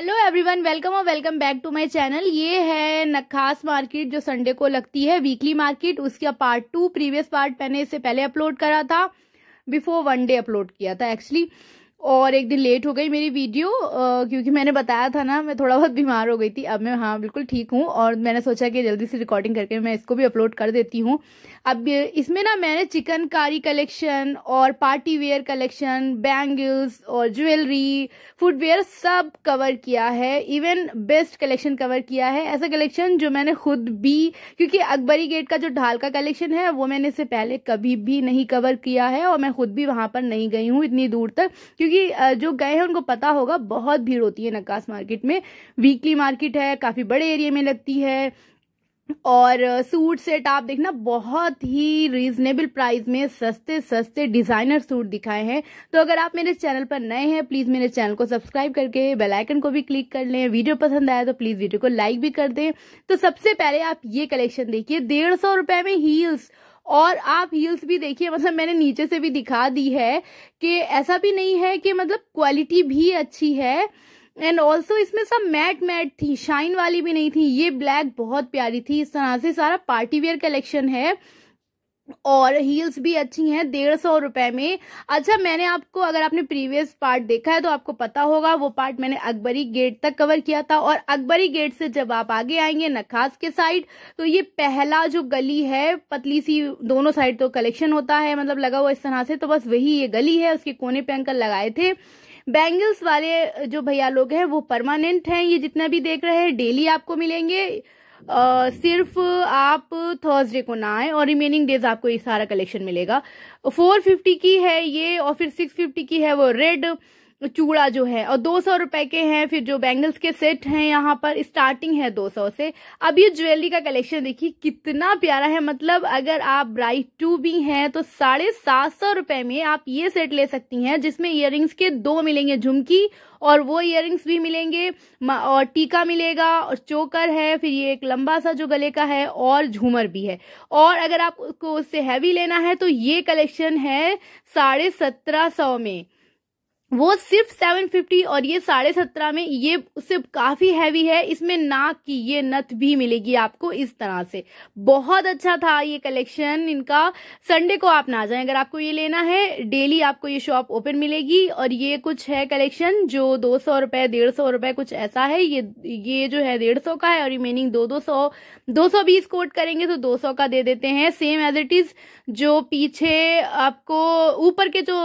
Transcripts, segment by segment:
hello everyone welcome और welcome back to my channel ये है नखास मार्केट जो संडे को लगती है वीकली मार्केट उसका पार्ट टू प्रीवियस पार्ट मैंने इससे पहले अपलोड करा था बिफोर वन डे अपलोड किया था एक्चुअली और एक दिन लेट हो गई मेरी वीडियो आ, क्योंकि मैंने बताया था ना मैं थोड़ा बहुत बीमार हो गई थी अब मैं हाँ बिल्कुल ठीक हूँ और मैंने सोचा कि जल्दी से रिकॉर्डिंग करके मैं इसको भी अपलोड कर देती हूँ अब इसमें ना मैंने चिकनकारी कलेक्शन और पार्टी वेयर कलेक्शन बैंगल्स और ज्वेलरी फुटवेयर सब कवर किया है इवन बेस्ट कलेक्शन कवर किया है ऐसा कलेक्शन जो मैंने खुद भी क्योंकि अकबरी गेट का जो ढाल का कलेक्शन है वो मैंने इससे पहले कभी भी नहीं कवर किया है और मैं खुद भी वहाँ पर नहीं गई हूँ इतनी दूर तक क्योंकि क्योंकि जो गए हैं उनको पता होगा बहुत भीड़ होती है नक्काश मार्केट में वीकली मार्केट है काफ़ी बड़े एरिया में लगती है और सूट सेट आप देखना बहुत ही रीजनेबल प्राइस में सस्ते सस्ते डिजाइनर सूट दिखाए हैं तो अगर आप मेरे चैनल पर नए हैं प्लीज मेरे चैनल को सब्सक्राइब करके बेल आइकन को भी क्लिक कर लें वीडियो पसंद आया तो प्लीज वीडियो को लाइक भी कर दें तो सबसे पहले आप ये कलेक्शन देखिए डेढ़ सौ रुपए में हील्स और आप हील्स भी देखिए मतलब मैंने नीचे से भी दिखा दी है कि ऐसा भी नहीं है कि मतलब क्वालिटी भी अच्छी है एंड ऑल्सो इसमें सब मैट मैट थी शाइन वाली भी नहीं थी ये ब्लैक बहुत प्यारी थी इस तरह से सारा पार्टी वेयर कलेक्शन है और हील्स भी अच्छी हैं डेढ़ सौ रुपए में अच्छा मैंने आपको अगर आपने प्रीवियस पार्ट देखा है तो आपको पता होगा वो पार्ट मैंने अकबरी गेट तक कवर किया था और अकबरी गेट से जब आप आगे आएंगे नखास के साइड तो ये पहला जो गली है पतली सी दोनों साइड तो कलेक्शन होता है मतलब लगा हुआ इस तरह से तो बस वही ये गली है उसके कोने पे अंकल लगाए थे बैंगल्स वाले जो भैया लोग हैं वो परमानेंट हैं ये जितना भी देख रहे हैं डेली आपको मिलेंगे आ, सिर्फ आप थर्सडे को ना आए और रिमेनिंग डेज आपको ये सारा कलेक्शन मिलेगा 450 की है ये और फिर 650 की है वो रेड चूड़ा जो है और दो सौ रुपए के हैं फिर जो बैंगल्स के सेट हैं यहाँ पर स्टार्टिंग है दो सौ से अब ये ज्वेलरी का कलेक्शन देखिए कितना प्यारा है मतलब अगर आप ब्राइट टू भी हैं तो साढ़े सात सौ रुपए में आप ये सेट ले सकती हैं जिसमें इयर के दो मिलेंगे झुमकी और वो इयर भी मिलेंगे और टीका मिलेगा और चोकर है फिर ये एक लंबा सा जो गले का है और झूमर भी है और अगर आपको उससे हैवी लेना है तो ये कलेक्शन है साढ़े सत्रह सौ में वो सिर्फ सेवन फिफ्टी और ये साढ़े सत्रह में ये सिर्फ काफी हैवी है इसमें नाक की ये नथ भी मिलेगी आपको इस तरह से बहुत अच्छा था ये कलेक्शन इनका संडे को आप ना जाएं अगर आपको ये लेना है डेली आपको ये शॉप ओपन मिलेगी और ये कुछ है कलेक्शन जो दो सौ रुपए डेढ़ सौ रुपए कुछ ऐसा है ये ये जो है डेढ़ सौ का है और रिमेनिंग दो दो सौ दो सौ बीस कोट करेंगे तो दो सौ का दे देते हैं सेम एज इट इज जो पीछे आपको ऊपर के जो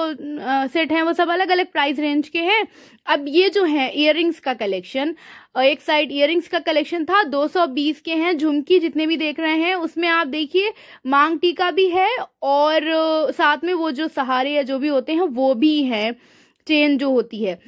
सेट है वो सब अलग अलग प्राइस रेंज के हैं अब ये जो है इयर का कलेक्शन एक साइड इयर का कलेक्शन था 220 के हैं झुमकी जितने भी देख रहे हैं उसमें आप देखिए मांग टीका भी है और साथ में वो जो सहारे या जो भी होते हैं वो भी है चेन जो होती है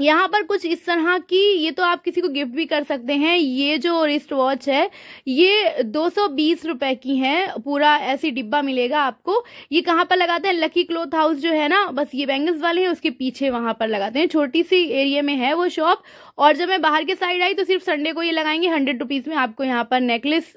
यहाँ पर कुछ इस तरह की ये तो आप किसी को गिफ्ट भी कर सकते हैं ये जो रिस्ट वॉच है ये दो सौ रुपए की है पूरा ऐसी डिब्बा मिलेगा आपको ये कहाँ पर लगाते हैं लकी क्लोथ हाउस जो है ना बस ये बैंगल्स वाले हैं उसके पीछे वहां पर लगाते हैं छोटी सी एरिया में है वो शॉप और जब मैं बाहर के साइड आई तो सिर्फ संडे को ये लगाएंगे हंड्रेड रुपीज में आपको यहाँ पर नेकलेस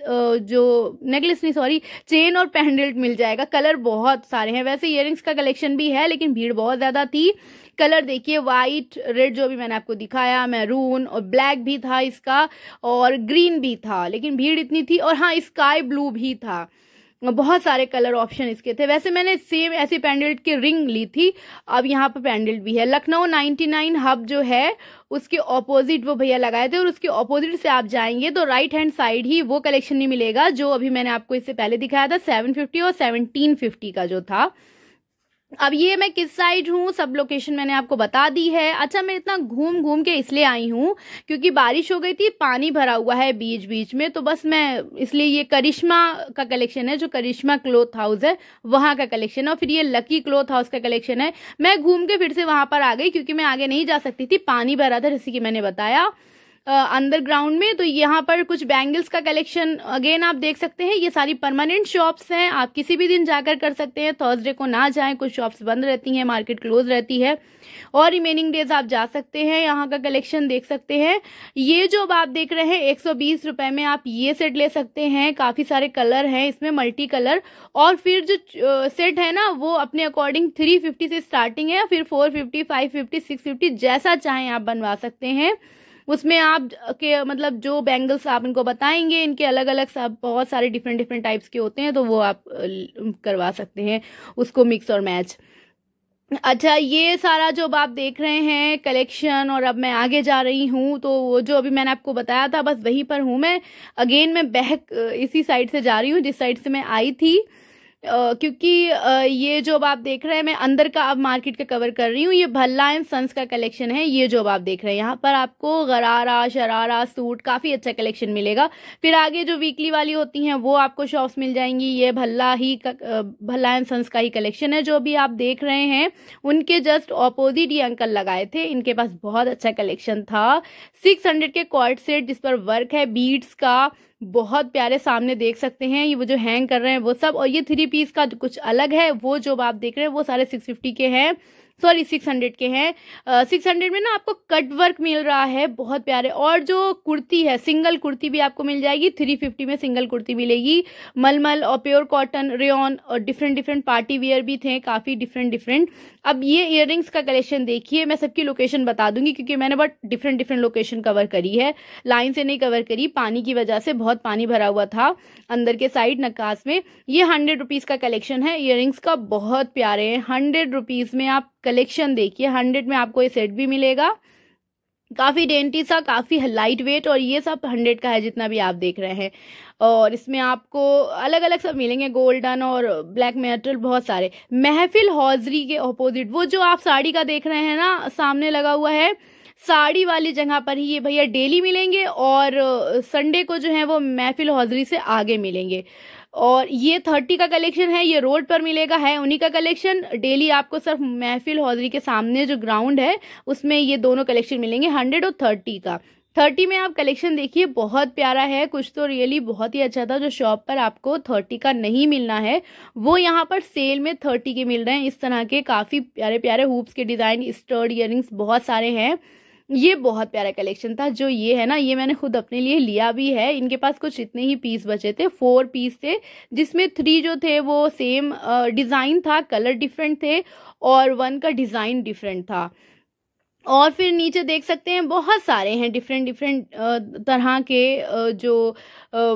जो नेकलेस नहीं सॉरी चेन और पेंडल्ट मिल जाएगा कलर बहुत सारे हैं वैसे इयर का कलेक्शन भी है लेकिन भीड़ बहुत ज्यादा थी कलर देखिए वाइट रेड जो भी मैंने आपको दिखाया मैरून और ब्लैक भी था इसका और ग्रीन भी था लेकिन भीड़ इतनी थी और हाँ स्काई ब्लू भी था बहुत सारे कलर ऑप्शन इसके थे वैसे मैंने सेम ऐसे पैंडल्ट की रिंग ली थी अब यहाँ पर पैंडल्ट भी है लखनऊ 99 हब जो है उसके ऑपोजिट वो भैया लगाए थे और उसके ऑपोजिट से आप जाएंगे तो राइट हैंड साइड ही वो कलेक्शन नहीं मिलेगा जो अभी मैंने आपको इससे पहले दिखाया था 750 और 1750 का जो था अब ये मैं किस साइड हूँ सब लोकेशन मैंने आपको बता दी है अच्छा मैं इतना घूम घूम के इसलिए आई हूँ क्योंकि बारिश हो गई थी पानी भरा हुआ है बीच बीच में तो बस मैं इसलिए ये करिश्मा का कलेक्शन है जो करिश्मा क्लोथ हाउस है वहाँ का कलेक्शन है और फिर ये लकी क्लोथ हाउस का कलेक्शन है मैं घूम के फिर से वहाँ पर आ गई क्योंकि मैं आगे नहीं जा सकती थी पानी भरा था जैसे कि मैंने बताया अंडरग्राउंड में तो यहाँ पर कुछ बैंगल्स का कलेक्शन अगेन आप देख सकते हैं ये सारी परमानेंट शॉप्स हैं आप किसी भी दिन जाकर कर सकते हैं थर्सडे को ना जाएं कुछ शॉप्स बंद रहती हैं मार्केट क्लोज रहती है और रिमेनिंग डेज आप जा सकते हैं यहाँ का कलेक्शन देख सकते हैं ये जो अब आप देख रहे हैं एक रुपए में आप ये सेट ले सकते हैं काफ़ी सारे कलर हैं इसमें मल्टी कलर और फिर जो सेट है ना वो अपने अकॉर्डिंग थ्री से स्टार्टिंग है फिर फोर फिफ्टी 650 जैसा चाहें आप बनवा सकते हैं उसमें आप के मतलब जो बैंगल्स आप इनको बताएंगे इनके अलग अलग सब बहुत सारे डिफरेंट डिफरेंट टाइप्स के होते हैं तो वो आप करवा सकते हैं उसको मिक्स और मैच अच्छा ये सारा जो आप देख रहे हैं कलेक्शन और अब मैं आगे जा रही हूँ तो वो जो अभी मैंने आपको बताया था बस वहीं पर हूँ मैं अगेन मैं बहक इसी साइड से जा रही हूँ जिस साइड से मैं आई थी क्योंकि ये जो अब आप देख रहे हैं मैं अंदर का अब मार्केट का कवर कर रही हूँ ये भल्ला एंड सन्स का कलेक्शन है ये जो अब आप देख रहे हैं यहाँ पर आपको गरारा शरारा सूट काफ़ी अच्छा कलेक्शन मिलेगा फिर आगे जो वीकली वाली होती हैं वो आपको शॉप्स मिल जाएंगी ये भल्ला ही भल्ला एंड सन्स का ही कलेक्शन है जो अभी आप देख रहे हैं उनके जस्ट ऑपोजिट ये अंकल लगाए थे इनके पास बहुत अच्छा कलेक्शन था सिक्स हंड्रेड के कॉर्ड सेट जिस पर वर्क है बीट्स का बहुत प्यारे सामने देख सकते हैं ये वो जो हैंग कर रहे हैं वो सब और ये थ्री पीस का कुछ अलग है वो जो आप देख रहे हैं वो सारे सिक्स फिफ्टी के हैं सॉरी सिक्स हंड्रेड के हैं सिक्स हंड्रेड में ना आपको कट वर्क मिल रहा है बहुत प्यारे और जो कुर्ती है सिंगल कुर्ती भी आपको मिल जाएगी थ्री फिफ्टी में सिंगल कुर्ती मिलेगी मलमल और प्योर कॉटन रेन और डिफरेंट डिफरेंट पार्टी वियर भी थे काफ़ी डिफरेंट डिफरेंट अब ये इयर का कलेक्शन देखिए मैं सबकी लोकेशन बता दूंगी क्योंकि मैंने but different different location cover करी है लाइन से नहीं कवर करी पानी की वजह से बहुत पानी भरा हुआ था अंदर के साइड नक्काश में ये हंड्रेड रुपीज़ का कलेक्शन है इयर का बहुत प्यारे हैं हंड्रेड रुपीज़ में आप कलेक्शन देखिए हंड्रेड में आपको ये सेट भी मिलेगा काफ़ी डेंटी सा काफ़ी लाइट वेट और ये सब हंड्रेड का है जितना भी आप देख रहे हैं और इसमें आपको अलग अलग सब मिलेंगे गोल्डन और ब्लैक मेटल बहुत सारे महफिल हौजरी के अपोजिट वो जो आप साड़ी का देख रहे हैं ना सामने लगा हुआ है साड़ी वाली जगह पर ही ये भैया डेली मिलेंगे और संडे को जो है वो महफिल हौजरी से आगे मिलेंगे और ये थर्टी का कलेक्शन है ये रोड पर मिलेगा है उन्हीं का कलेक्शन डेली आपको सिर्फ महफिल हौजरी के सामने जो ग्राउंड है उसमें ये दोनों कलेक्शन मिलेंगे हंड्रेड और थर्टी का थर्टी में आप कलेक्शन देखिए बहुत प्यारा है कुछ तो रियली बहुत ही अच्छा था जो शॉप पर आपको थर्टी का नहीं मिलना है वो यहाँ पर सेल में थर्टी के मिल रहे हैं इस तरह के काफ़ी प्यारे प्यारे हुप्स के डिज़ाइन स्टर्ड ईयरिंग्स बहुत सारे हैं ये बहुत प्यारा कलेक्शन था जो ये है ना ये मैंने खुद अपने लिए लिया भी है इनके पास कुछ इतने ही पीस बचे थे फोर पीस थे जिसमें थ्री जो थे वो सेम डिज़ाइन था कलर डिफरेंट थे और वन का डिज़ाइन डिफरेंट था और फिर नीचे देख सकते हैं बहुत सारे हैं डिफरेंट डिफरेंट तरह के जो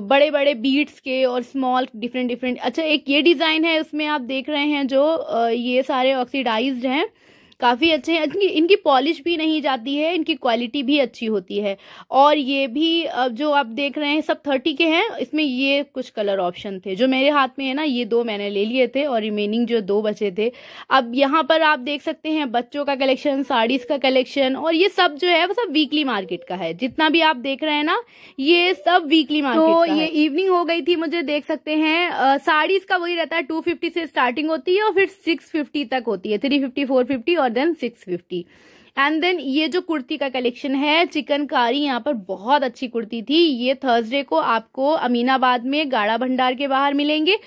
बड़े बड़े बीट्स के और स्मॉल डिफरेंट डिफरेंट अच्छा एक ये डिज़ाइन है उसमें आप देख रहे हैं जो ये सारे ऑक्सीडाइज्ड हैं काफ़ी अच्छे हैं इनकी इनकी पॉलिश भी नहीं जाती है इनकी क्वालिटी भी अच्छी होती है और ये भी अब जो आप देख रहे हैं सब थर्टी के हैं इसमें ये कुछ कलर ऑप्शन थे जो मेरे हाथ में है ना ये दो मैंने ले लिए थे और रिमेनिंग जो दो बचे थे अब यहाँ पर आप देख सकते हैं बच्चों का कलेक्शन साड़ीज़ का कलेक्शन और ये सब जो है वो सब वीकली मार्केट का है जितना भी आप देख रहे हैं ना ये सब वीकली मार्केट तो का ये इवनिंग हो गई थी मुझे देख सकते हैं साड़ीज़ का वही रहता है टू से स्टार्टिंग होती है और फिर सिक्स तक होती है थ्री फिफ्टी और then six fifty and then ये जो कुर्ती का कलेक्शन है चिकनकारी यहाँ पर बहुत अच्छी कुर्ती थी ये थर्सडे को आपको अमीनाबाद में गाड़ा भंडार के बाहर मिलेंगे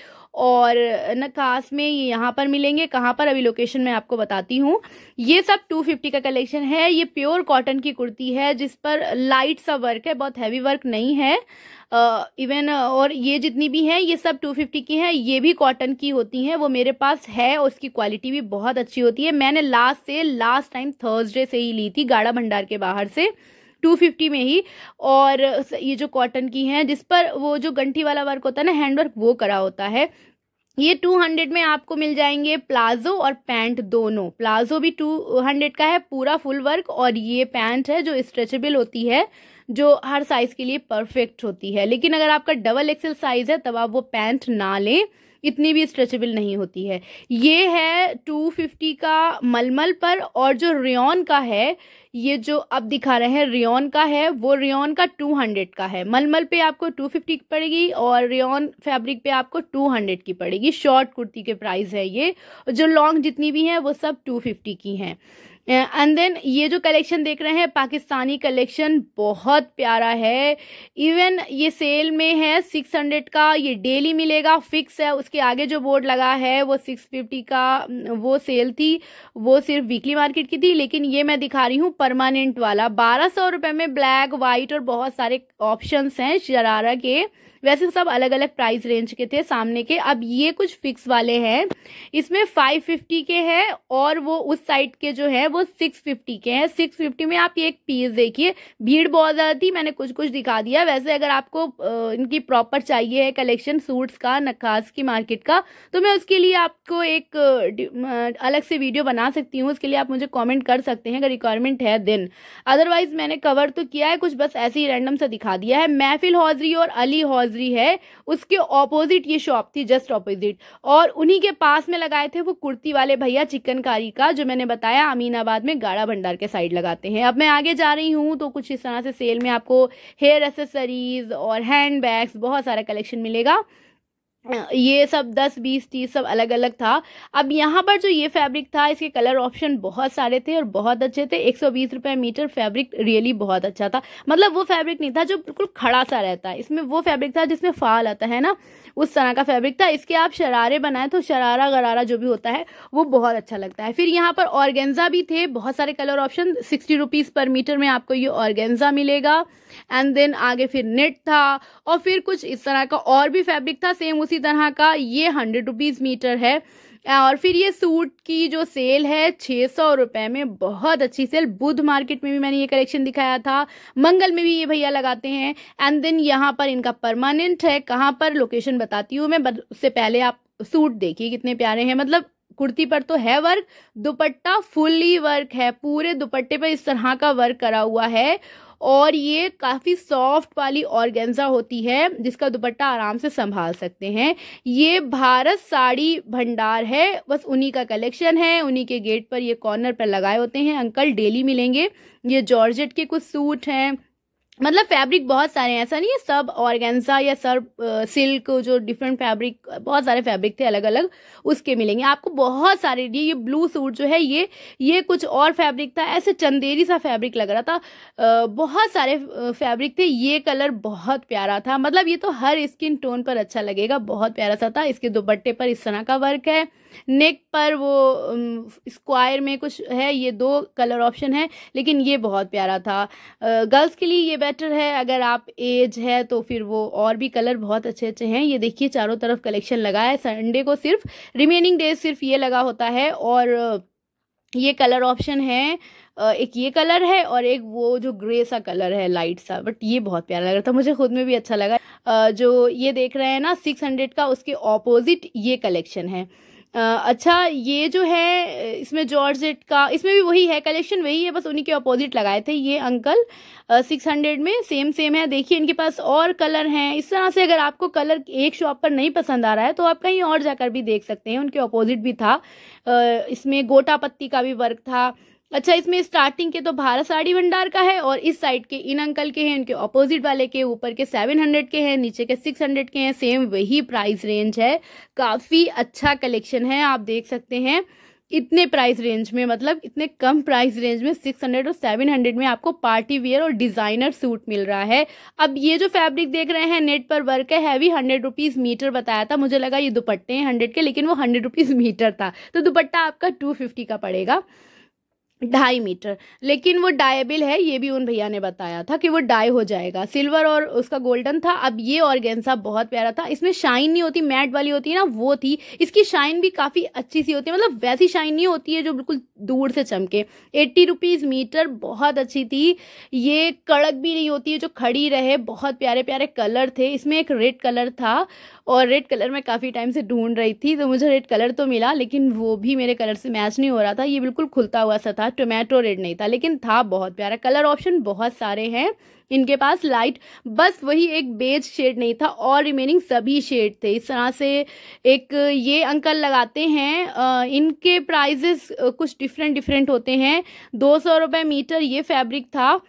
और नकास में ये यहाँ पर मिलेंगे कहाँ पर अभी लोकेशन मैं आपको बताती हूँ ये सब टू फिफ्टी का कलेक्शन है ये प्योर कॉटन की कुर्ती है जिस पर लाइट सा वर्क है बहुत हैवी वर्क नहीं है इवन और ये जितनी भी हैं ये सब 250 की हैं ये भी कॉटन की होती हैं वो मेरे पास है और उसकी क्वालिटी भी बहुत अच्छी होती है मैंने लास्ट से लास्ट टाइम थर्सडे से ही ली थी गाढ़ा भंडार के बाहर से टू फिफ्टी में ही और ये जो कॉटन की हैं जिस पर वो जो गंठी वाला वर्क होता है ना हैंड वर्क वो करा होता है ये 200 में आपको मिल जाएंगे प्लाजो और पैंट दोनों प्लाजो भी 200 का है पूरा फुल वर्क और ये पैंट है जो स्ट्रेचेबल होती है जो हर साइज़ के लिए परफेक्ट होती है लेकिन अगर आपका डबल एक्सेल साइज़ है तब आप वो पैंट ना लें इतनी भी स्ट्रेचेबल नहीं होती है ये है 250 का मलमल पर और जो रियन का है ये जो आप दिखा रहे हैं रियन का है वो रियन का 200 का है मलमल पे आपको 250 की पड़ेगी और रियन फैब्रिक पे आपको 200 की पड़ेगी शॉर्ट कुर्ती के प्राइस है ये जो लॉन्ग जितनी भी हैं वो सब 250 की हैं एंड देन ये जो कलेक्शन देख रहे हैं पाकिस्तानी कलेक्शन बहुत प्यारा है इवन ये सेल में है सिक्स हंड्रेड का ये डेली मिलेगा फिक्स है उसके आगे जो बोर्ड लगा है वो सिक्स फिफ्टी का वो सेल थी वो सिर्फ वीकली मार्केट की थी लेकिन ये मैं दिखा रही हूँ परमानेंट वाला बारह सौ रुपये में ब्लैक वाइट और बहुत सारे ऑप्शन हैं शरारा के वैसे सब अलग अलग प्राइस रेंज के थे सामने के अब ये कुछ फिक्स वाले हैं इसमें फाइव फिफ्टी के हैं और वो उस साइड के जो है वो वो सिक्स फिफ्टी के हैं सिक्स फिफ्टी में आप ये एक पीस देखिए भीड़ बहुत ज़्यादा थी मैंने कुछ कुछ दिखा दिया वैसे अगर आपको इनकी प्रॉपर चाहिए है कलेक्शन सूट्स का नक्काश की मार्केट का तो मैं उसके लिए आपको एक अलग से वीडियो बना सकती हूँ उसके लिए आप मुझे कॉमेंट कर सकते हैं अगर रिक्वायरमेंट है दिन अदरवाइज मैंने कवर तो किया है कुछ बस ऐसे ही रैंडम सा दिखा दिया है महफिल हौजरी और अली हौजरी है उसके ऑपोजिट ये शॉप थी जस्ट ऑपोजिट और उन्हीं के पास में लगाए थे वो कुर्ती वाले भैया चिकनकारी का जो मैंने बताया अमीना होशंगाबाद में गाड़ा भंडार के साइड लगाते हैं अब मैं आगे जा रही हूँ तो कुछ इस तरह से सेल में आपको हेयर एसेसरीज और हैंड बैग्स बहुत सारा कलेक्शन मिलेगा ये सब दस बीस तीस सब अलग अलग था अब यहाँ पर जो ये फैब्रिक था इसके कलर ऑप्शन बहुत सारे थे और बहुत अच्छे थे एक सौ बीस रुपये मीटर फैब्रिक रियली बहुत अच्छा था मतलब वो फैब्रिक नहीं था जो बिल्कुल खड़ा सा रहता है इसमें वो फैब्रिक था जिसमें फाल आता है ना उस तरह का फैब्रिक था इसके आप शरारे बनाए तो शरारा गरारा जो भी होता है वो बहुत अच्छा लगता है फिर यहाँ पर ऑर्गेंजा भी थे बहुत सारे colour option sixty rupees per metre में आपको ये ऑर्गेंजा मिलेगा एंड देन आगे फिर नेट था और फिर कुछ इस तरह का और भी फैब्रिक था सेम उसी उसी तरह का ये हंड्रेड रुपीज़ मीटर है और फिर ये सूट की जो सेल है छः सौ रुपये में बहुत अच्छी सेल बुध मार्केट में भी मैंने ये कलेक्शन दिखाया था मंगल में भी ये भैया लगाते हैं एंड देन यहाँ पर इनका परमानेंट है कहाँ पर लोकेशन बताती हूँ मैं बट उससे पहले आप सूट देखिए कितने प्यारे हैं मतलब कुर्ती पर तो है वर्क दुपट्टा फुल्ली वर्क है पूरे दुपट्टे पर इस तरह का वर्क करा हुआ है और ये काफ़ी सॉफ्ट वाली ऑर्गेंजा होती है जिसका दुपट्टा आराम से संभाल सकते हैं ये भारत साड़ी भंडार है बस उन्हीं का कलेक्शन है उन्हीं के गेट पर ये कॉर्नर पर लगाए होते हैं अंकल डेली मिलेंगे ये जॉर्जेट के कुछ सूट हैं मतलब फैब्रिक बहुत सारे हैं ऐसा नहीं है सब ऑर्गेन्जा या सब सिल्क जो डिफरेंट फैब्रिक बहुत सारे फैब्रिक थे अलग अलग उसके मिलेंगे आपको बहुत सारे ये ये ब्लू सूट जो है ये ये कुछ और फैब्रिक था ऐसे चंदेरी सा फैब्रिक लग रहा था बहुत सारे फैब्रिक थे ये कलर बहुत प्यारा था मतलब ये तो हर स्किन टोन पर अच्छा लगेगा बहुत प्यारा सा था इसके दोपट्टे पर इस तरह का वर्क है नेक पर वो स्क्वायर में कुछ है ये दो कलर ऑप्शन है लेकिन ये बहुत प्यारा था गर्ल्स के लिए ये बेटर है अगर आप एज है तो फिर वो और भी कलर बहुत अच्छे अच्छे हैं ये देखिए चारों तरफ कलेक्शन लगा है संडे को सिर्फ रिमेनिंग डेज सिर्फ ये लगा होता है और ये कलर ऑप्शन है एक ये कलर है और एक वो जो ग्रे सा कलर है लाइट सा बट ये बहुत प्यारा लग रहा था मुझे खुद में भी अच्छा लगा जो ये देख रहे हैं ना सिक्स हंड्रेड का उसके ऑपोजिट ये कलेक्शन है अच्छा ये जो है इसमें जॉर्जेट का इसमें भी वही है कलेक्शन वही है बस उन्हीं के अपोजिट लगाए थे ये अंकल सिक्स हंड्रेड में सेम सेम है देखिए इनके पास और कलर हैं इस तरह से अगर आपको कलर एक शॉप पर नहीं पसंद आ रहा है तो आप कहीं और जाकर भी देख सकते हैं उनके अपोजिट भी था इसमें गोटा पत्ती का भी वर्क था अच्छा इसमें स्टार्टिंग के तो भारत साड़ी भंडार का है और इस साइड के इन अंकल के हैं इनके ऑपोजिट वाले के ऊपर के 700 के हैं नीचे के 600 के हैं सेम वही प्राइस रेंज है काफ़ी अच्छा कलेक्शन है आप देख सकते हैं इतने प्राइस रेंज में मतलब इतने कम प्राइस रेंज में 600 और 700 में आपको पार्टी वेयर और डिज़ाइनर सूट मिल रहा है अब ये जो फैब्रिक देख रहे हैं नेट पर वर्क है हैवी हंड्रेड रुपीज़ मीटर बताया था मुझे लगा ये दुपट्टे हैं हंड्रेड के लेकिन वो हंड्रेड रुपीज़ मीटर था तो दुपट्टा आपका टू का पड़ेगा ढाई मीटर लेकिन वो डायबल है ये भी उन भैया ने बताया था कि वो डाई हो जाएगा सिल्वर और उसका गोल्डन था अब ये ऑर्गेन्सा बहुत प्यारा था इसमें शाइन नहीं होती मैट वाली होती है ना वो थी इसकी शाइन भी काफ़ी अच्छी सी होती है मतलब वैसी शाइन नहीं होती है जो बिल्कुल दूर से चमके एट्टी रुपीज़ मीटर बहुत अच्छी थी ये कड़क भी नहीं होती है जो खड़ी रहे बहुत प्यारे प्यारे कलर थे इसमें एक रेड कलर था और रेड कलर मैं काफ़ी टाइम से ढूंढ रही थी तो मुझे रेड कलर तो मिला लेकिन वो भी मेरे कलर से मैच नहीं हो रहा था ये बिल्कुल खुलता हुआ सा था टोमेटो रेड नहीं था लेकिन था बहुत प्यारा कलर ऑप्शन बहुत सारे हैं इनके पास लाइट बस वही एक बेज शेड नहीं था और रिमेनिंग सभी शेड थे इस तरह से एक ये अंकल लगाते हैं इनके प्राइजेस कुछ डिफरेंट डिफरेंट होते हैं दो सौ रुपये मीटर ये फैब्रिक था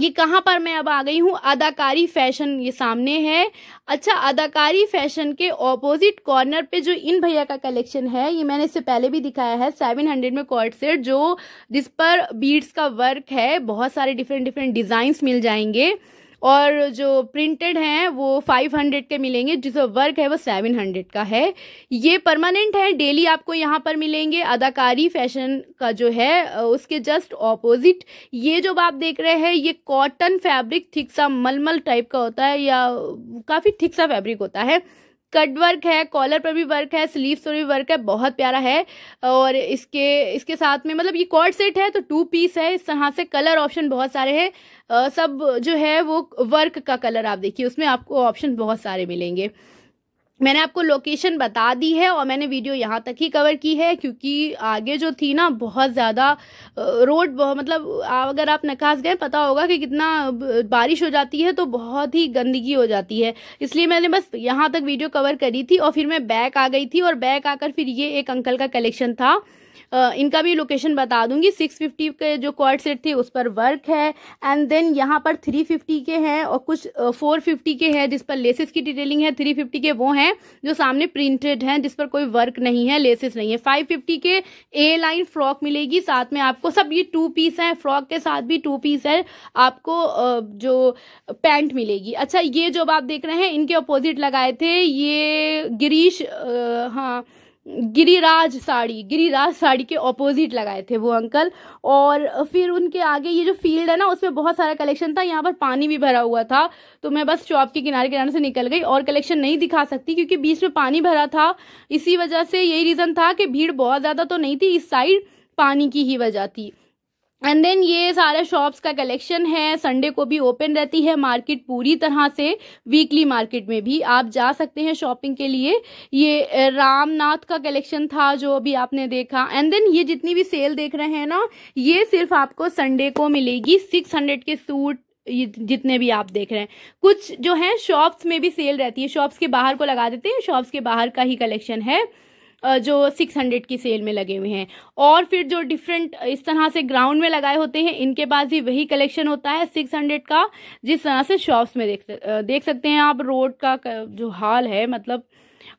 ये कहाँ पर मैं अब आ गई हूँ अदाकारी फैशन ये सामने है अच्छा अदाकारी फैशन के ऑपोजिट कॉर्नर पे जो इन भैया का कलेक्शन है ये मैंने इससे पहले भी दिखाया है सेवन हंड्रेड में कॉर्ड सेट जो जिस पर बीड्स का वर्क है बहुत सारे डिफरेंट डिफरेंट डिज़ाइंस मिल जाएंगे और जो प्रिंटेड हैं वो फाइव हंड्रेड के मिलेंगे जिसका वर्क है वो सेवन हंड्रेड का है ये परमानेंट है डेली आपको यहाँ पर मिलेंगे अदाकारी फैशन का जो है उसके जस्ट ऑपोजिट ये जो आप देख रहे हैं ये कॉटन फैब्रिक थिक सा मलमल टाइप का होता है या काफ़ी थिक सा फैब्रिक होता है कट वर्क है कॉलर पर भी वर्क है स्लीव्स पर भी वर्क है बहुत प्यारा है और इसके इसके साथ में मतलब ये कॉर्ड सेट है तो टू पीस है इस तरह से कलर ऑप्शन बहुत सारे हैं सब जो है वो वर्क का कलर आप देखिए उसमें आपको ऑप्शन बहुत सारे मिलेंगे मैंने आपको लोकेशन बता दी है और मैंने वीडियो यहाँ तक ही कवर की है क्योंकि आगे जो थी ना बहुत ज़्यादा रोड बहुत, मतलब अगर आप नकास गए पता होगा कि कितना बारिश हो जाती है तो बहुत ही गंदगी हो जाती है इसलिए मैंने बस यहाँ तक वीडियो कवर करी थी और फिर मैं बैक आ गई थी और बैक आकर फिर ये एक अंकल का कलेक्शन था इनका भी लोकेशन बता दूंगी सिक्स फिफ्टी के जो क्वार्ट सेट थे उस पर वर्क है एंड देन यहाँ पर थ्री फिफ्टी के हैं और कुछ फोर फिफ्टी के हैं जिस पर लेसेस की डिटेलिंग है थ्री फिफ्टी के वो हैं जो सामने प्रिंटेड हैं जिस पर कोई वर्क नहीं है लेसेस नहीं है फाइव फिफ्टी के ए लाइन फ्रॉक मिलेगी साथ में आपको सब ये टू पीस है फ्रॉक के साथ भी टू पीस है आपको जो पैंट मिलेगी अच्छा ये जो आप देख रहे हैं इनके अपोजिट लगाए थे ये गिरीश आ, हाँ गिरिराज साड़ी गिरिराज साड़ी के ऑपोजिट लगाए थे वो अंकल और फिर उनके आगे ये जो फील्ड है ना उसमें बहुत सारा कलेक्शन था यहाँ पर पानी भी भरा हुआ था तो मैं बस चौप के किनारे किनारे से निकल गई और कलेक्शन नहीं दिखा सकती क्योंकि बीच में पानी भरा था इसी वजह से यही रीज़न था कि भीड़ बहुत ज़्यादा तो नहीं थी इस साइड पानी की ही वजह थी एंड देन ये सारे शॉप्स का कलेक्शन है संडे को भी ओपन रहती है मार्केट पूरी तरह से वीकली मार्केट में भी आप जा सकते हैं शॉपिंग के लिए ये रामनाथ का कलेक्शन था जो अभी आपने देखा एंड देन ये जितनी भी सेल देख रहे हैं ना ये सिर्फ आपको संडे को मिलेगी सिक्स हंड्रेड के सूट जितने भी आप देख रहे हैं कुछ जो है शॉप्स में भी सेल रहती है शॉप्स के बाहर को लगा देते हैं शॉप्स के बाहर का ही कलेक्शन है जो सिक्स हंड्रेड की सेल में लगे हुए हैं और फिर जो डिफरेंट इस तरह से ग्राउंड में लगाए होते हैं इनके पास भी वही कलेक्शन होता है सिक्स हंड्रेड का जिस तरह से शॉप्स में देख देख सकते हैं आप रोड का जो हाल है मतलब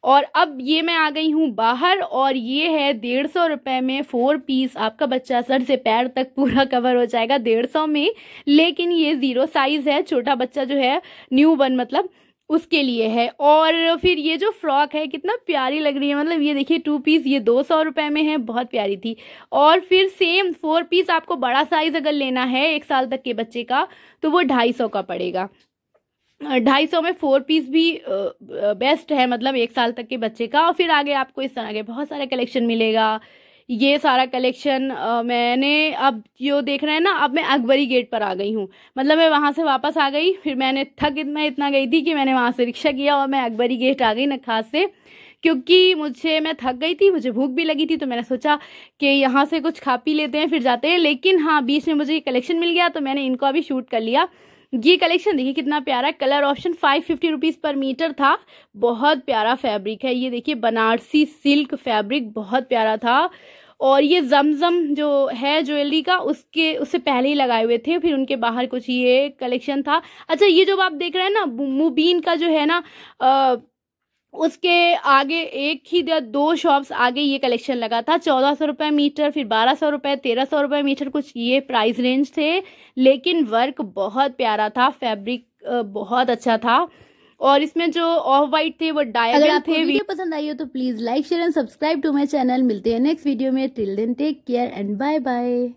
और अब ये मैं आ गई हूँ बाहर और ये है डेढ़ सौ रुपये में फोर पीस आपका बच्चा सर से पैर तक पूरा कवर हो जाएगा डेढ़ सौ में लेकिन ये ज़ीरो साइज़ है छोटा बच्चा जो है न्यू बन मतलब उसके लिए है और फिर ये जो फ्रॉक है कितना प्यारी लग रही है मतलब ये देखिए टू पीस ये दो सौ रुपये में है बहुत प्यारी थी और फिर सेम फोर पीस आपको बड़ा साइज़ अगर लेना है एक साल तक के बच्चे का तो वो ढाई सौ का पड़ेगा ढाई सौ में फोर पीस भी बेस्ट है मतलब एक साल तक के बच्चे का और फिर आगे आपको इस तरह के बहुत सारे कलेक्शन मिलेगा ये सारा कलेक्शन मैंने अब जो देख रहे हैं ना अब मैं अकबरी गेट पर आ गई हूँ मतलब मैं वहाँ से वापस आ गई फिर मैंने थक इतना इतना गई थी कि मैंने वहाँ से रिक्शा किया और मैं अकबरी गेट आ गई नखास से क्योंकि मुझे मैं थक गई थी मुझे भूख भी लगी थी तो मैंने सोचा कि यहाँ से कुछ खा पी लेते हैं फिर जाते हैं लेकिन हाँ बीच में मुझे ये कलेक्शन मिल गया तो मैंने इनको अभी शूट कर लिया ये कलेक्शन देखिए कितना प्यारा colour option five fifty rupees per metre था बहुत प्यारा फैब्रिक है ये देखिए बनारसी सिल्क फैब्रिक बहुत प्यारा था और ये जमजम जो है ज्वेलरी का उसके उससे पहले ही लगाए हुए थे फिर उनके बाहर कुछ ये कलेक्शन था अच्छा ये जो आप देख रहे हैं ना मुबीन का जो है ना आ, उसके आगे एक ही दो शॉप्स आगे ये कलेक्शन लगा था चौदह सौ रुपये मीटर फिर बारह सौ रुपये तेरह सौ रुपये मीटर कुछ ये प्राइस रेंज थे लेकिन वर्क बहुत प्यारा था फैब्रिक बहुत अच्छा था और इसमें जो ऑफ वाइट थे वो डायल अगर आपको थे वीडियो पसंद आई हो तो please like share and subscribe to my channel मिलते हैं नेक्स्ट वीडियो में till then take care and bye bye